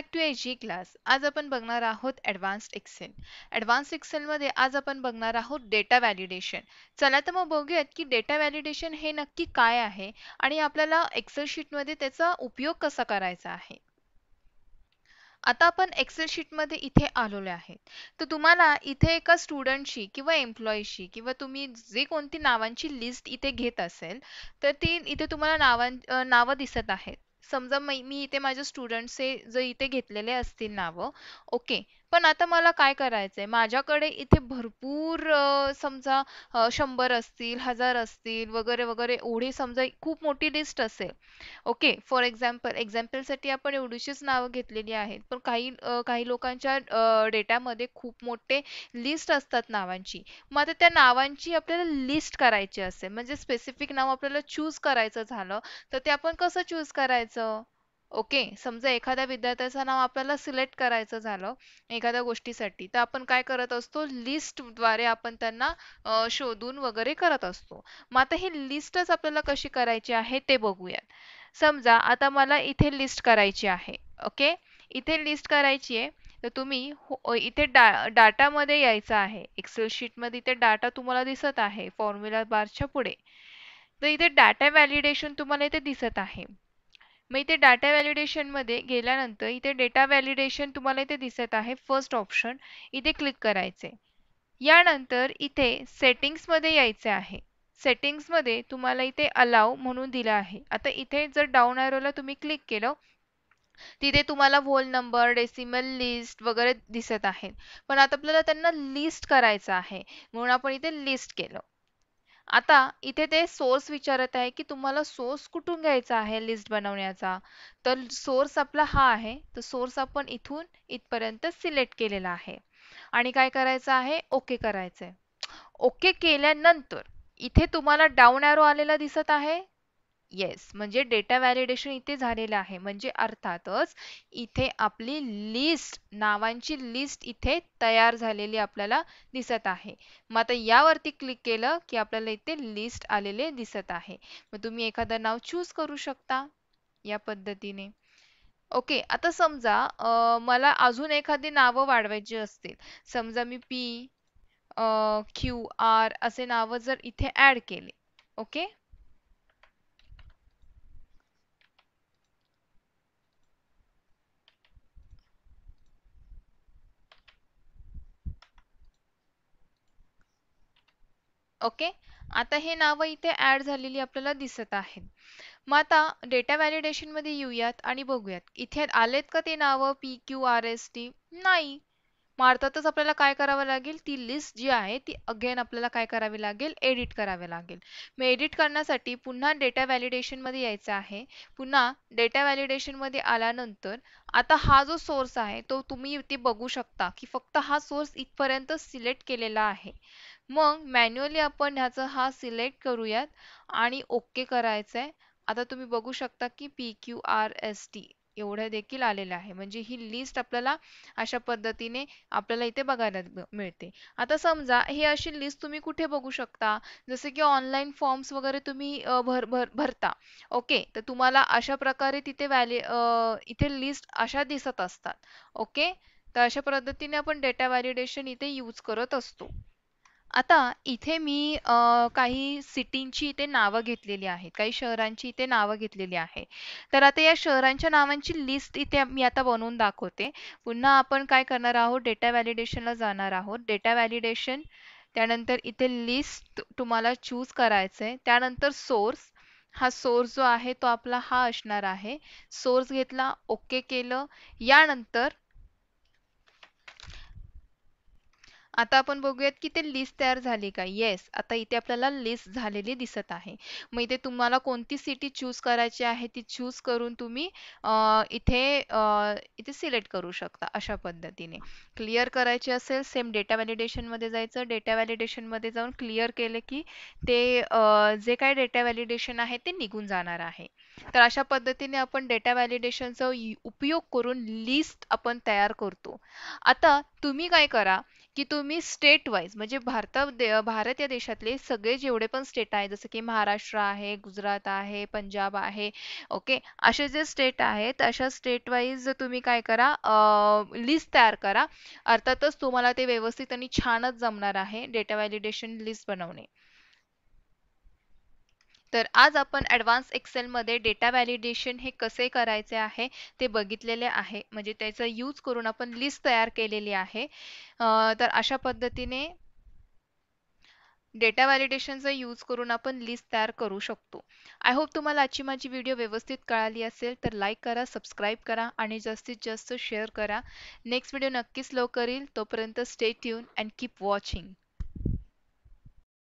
Back to H G class आज आपण बघणार आहोत ॲडव्हान्स्ड एक्सेल एक्सेल मध्ये आज आपण बघणार आहोत डेटा व्हॅलिडेशन चला तर मग बघूयात की डेटा व्हॅलिडेशन हे नक्की काय आहे आणि आपल्याला एक्सेल शीटमध्ये त्याचा उपयोग कसा करायचा आहे आता आपण एक्सेल शीट मध्ये इथे आलेलो आहेत तर तुम्हाला इथे एका स्टुडंटशी किंवा एम्प्लॉईशी किंवा तुम्ही जे कोणती नावांची लिस्ट इथे घेत असेल तर ती इथे तुम्हाला नावां नावं दिसत आहेत समजा मी इथे माझे स्टुडंट्सचे जर इथे घेतलेले असतील नावं ओके पण आता मला काय करायचंय माझ्याकडे इथे भरपूर समजा शंभर असतील, हजार असतील वगैरे, वगैरे एवढी समजा खूप मोठी लिस्ट असेल. ओके. फॉर एक्झाम्पल एक्झाम्पलसाठी आपण एवढीशीच नावं घेतलेली आहेत. पण काही काही लोकांच्या डेटामध्ये खूप मोठे लिस्ट असतात नावांची. मग आता त्या नावांची आपल्याला लिस्ट करायची असेल म्हणजे स्पेसिफिक नाव आपल्याला चूज करायचं झालं, तर ते आपण कसं चूज करायचं? ओके समजा एखाद्या विद्यार्थ्याचं नाव आपल्याला सिलेक्ट करायचं झालं एखाद्या गोष्टीसाठी तर आपण काय करत असतो लिस्टद्वारे आपण त्यांना शोधून वगैरे करत असतो मग आता ही लिस्टच आपल्याला कशी करायची आहे ते बघूयात समजा आता मला इथे लिस्ट करायची आहे ओके इथे लिस्ट करायची आहे तर तुम्ही हो- इथे डा डाटामध्ये यायचं आहे एक्सेल शीटमध्ये इथे डाटा तुम्हाला दिसत आहे फॉर्म्युला बारच्या पुढे तर इथे डाटा व्हॅलिडेशन तुम्हाला इथे दिसत आहे मग इथे डाटा व्हॅलिडेशनमध्ये गेल्यानंतर इथे डेटा व्हॅलिडेशन तुम्हाला इथे दिसत आहे फर्स्ट ऑप्शन इथे क्लिक करायचे यानंतर इथे सेटिंग्समध्ये यायचे आहे सेटिंग्समध्ये तुम्हाला इथे अलाव म्हणून दिला आहे आता इथे जर डाऊन ॲरोला तुम्ही क्लिक केलं तिथे तुम्हाला व्होल नंबर डेसिमल लिस्ट वगैरे दिसत आहेत पण आता आपल्याला त्यांना लिस्ट करायचं आहे म्हणून आपण इथे लिस्ट केलं आता इथे ते सोर्स विचारत आहे की तुम्हाला सोर्स कुठून घ्यायचा आहे लिस्ट बनवण्याचा तर सोर्स आपला हा आहे तर सोर्स आपण इथून इथपर्यंत सिलेक्ट केलेला आहे आणि काय करायचं आहे ओके करायचं आहे ओके केल्यानंतर इथे तुम्हाला डाऊन ॲरो आलेला दिसत आहे येस म्हणजे डेटा व्हॅलिडेशन इथे झालेलं आहे म्हणजे अर्थातच इथे आपली लिस्ट नावांची लिस्ट इथे तयार झालेली आपल्याला दिसत आहे मग आता यावरती क्लिक केलं की आपल्याला इथे लिस्ट आलेले दिसत आहे मग तुम्ही एखादं नाव चूज करू शकता या पद्धतीने ओके आता समजा मला अजून एखादी नावं वाढवायची असतील समजा मी पी क्यू आर असे नावं जर इथे ॲड केले ओके ओके आता हे नावं इथे ॲड झालेली आपल्याला दिसत आहेत मग आता डेटा व्हॅलिडेशनमध्ये येऊयात आणि बघूयात इथे आलेत का ते नावं P Q R S T नाही मारतातच आपल्याला काय करावं लागेल ती लिस्ट जी आहे ती अगेन आपल्याला काय करावी लागेल एडिट करावे लागेल मग एडिट करण्यासाठी पुन्हा डेटा व्हॅलिडेशनमध्ये यायचं आहे पुन्हा डेटा व्हॅलिडेशनमध्ये आल्यानंतर आता हा जो सोर्स आहे तो तुम्ही ते बघू शकता की फक्त हा सोर्स इथपर्यंत सिलेक्ट केलेला आहे मग मॅन्युअली आपण ह्याचं हा सिलेक्ट करूयात आणि ओके करायचं आहे आता तुम्ही बघू शकता की P Q R S T एवढं देखील आलेलं आहे म्हणजे ही लिस्ट आपल्याला अशा पद्धतीने आपल्याला इथे बघायला मिळते आता समजा हे अशी लिस्ट तुम्ही कुठे बघू शकता जसे की online फॉर्म्स वगैरे तुम्ही भर भर भरता ओके तर तुम्हाला अशा प्रकारे तिथे व्हॅली इथे लिस्ट अशा दिसत असतात ओके तर अशा पद्धतीने आपण डेटा व्हॅलिडेशन इथे यूज करत असतो. आता इथे मी काही सिटींची इथे नावं घेतलेली आहेत. काही शहरांची इथे नावं घेतलेली आहे. तर आता या शहरांच्या नावांची लिस्ट इथे मी आता बनवून दाखवते. पुन्हा आपण काय करणार आहोत डेटा व्हॅलिडेशनला जाणार आहोत. डेटा व्हॅलिडेशन त्यानंतर इथे लिस्ट तुम्हाला चूज करायचं आहे. त्यानंतर सोर्स हा सोर्स जो आहे तो आपला हा असणार आहे. सोर्स घेतला, ओके केलं. यानंतर आता आपण बघूयात की ते लिस्ट तयार झाली का येस आता इथे आपल्याला लिस्ट झालेली दिसत आहे मग इथे तुम्हाला कोणती सिटी चूज करायची आहे ती चूज करून तुम्ही इथे इथे सिलेक्ट करू शकता अशा पद्धतीने क्लिअर करायचे असेल सेम डेटा व्हॅलिडेशनमध्ये जायचं डेटा व्हॅलिडेशनमध्ये जाऊन क्लिअर केलं की ते जे काय डेटा व्हॅलिडेशन आहे ते निघून जाणार आहे तर अशा पद्धतीने आपण डेटा व्हॅलिडेशनचा उपयोग करून लिस्ट आपण तयार करतो आता तुम्ही काय करा की तुम्ही स्टेट वाईज म्हणजे भारता भारत या देशातले सगळे जेवढे पण स्टेट आहे जसं की महाराष्ट्र आहे गुजरात आहे पंजाब आहे ओके असे जे स्टेट आहेत अशा स्टेट वाईज तुम्ही काय करा लिस्ट तयार करा अर्थातच तुम्हाला ते व्यवस्थित आणि छानच जमणार आहे डेटा व्हॅलिडेशन लिस्ट बनवणे तर आज आपण ॲडव्हान्स एक्सेलमध्ये डेटा व्हॅलिडेशन हे कसे करायचे आहे ते बघितलेले आहे म्हणजे त्याचा यूज करून आपण लिस्ट तयार केलेली आहे तर अशा पद्धतीने डेटा व्हॅलिडेशनचा यूज करून आपण लिस्ट तयार करू शकतो आय होप तुम्हाला आजची माझी व्हिडिओ व्यवस्थित कळाली असेल तर लाईक करा सबस्क्राईब करा आणि जास्तीत जास्त शेअर करा नेक्स्ट व्हिडिओ नक्कीच लवकर येईल तोपर्यंत stay tune and keep watching